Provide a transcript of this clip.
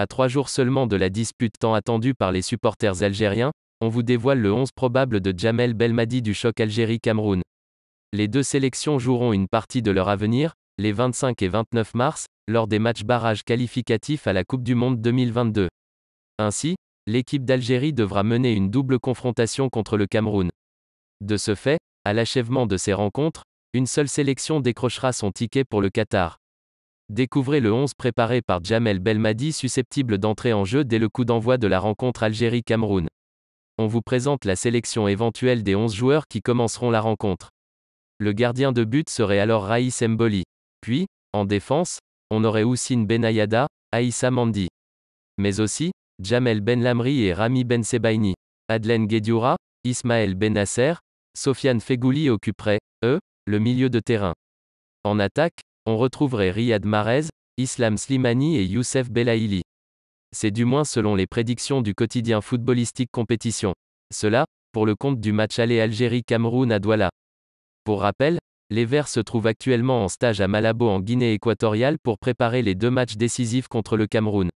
À trois jours seulement de la dispute tant attendue par les supporters algériens, on vous dévoile le 11 probable de Jamel Belmadi du choc Algérie-Cameroun. Les deux sélections joueront une partie de leur avenir, les 25 et 29 mars, lors des matchs barrages qualificatifs à la Coupe du Monde 2022. Ainsi, l'équipe d'Algérie devra mener une double confrontation contre le Cameroun. De ce fait, à l'achèvement de ces rencontres, une seule sélection décrochera son ticket pour le Qatar. Découvrez le 11 préparé par Jamel Belmadi susceptible d'entrer en jeu dès le coup d'envoi de la rencontre Algérie-Cameroun. On vous présente la sélection éventuelle des 11 joueurs qui commenceront la rencontre. Le gardien de but serait alors Raïs Mboli. Puis, en défense, on aurait Oussine Benayada, Aïssa Mandi. Mais aussi, Jamel Benlamri et Rami Ben Sebaini. Adlen Guedioura, Ismaël Benasser, Sofiane Fegouli occuperaient, eux, le milieu de terrain. En attaque, on retrouverait Riyad Marez, Islam Slimani et Youssef Belaïli. C'est du moins selon les prédictions du quotidien footballistique compétition. Cela, pour le compte du match aller Algérie-Cameroun à Douala. Pour rappel, les Verts se trouvent actuellement en stage à Malabo en Guinée équatoriale pour préparer les deux matchs décisifs contre le Cameroun.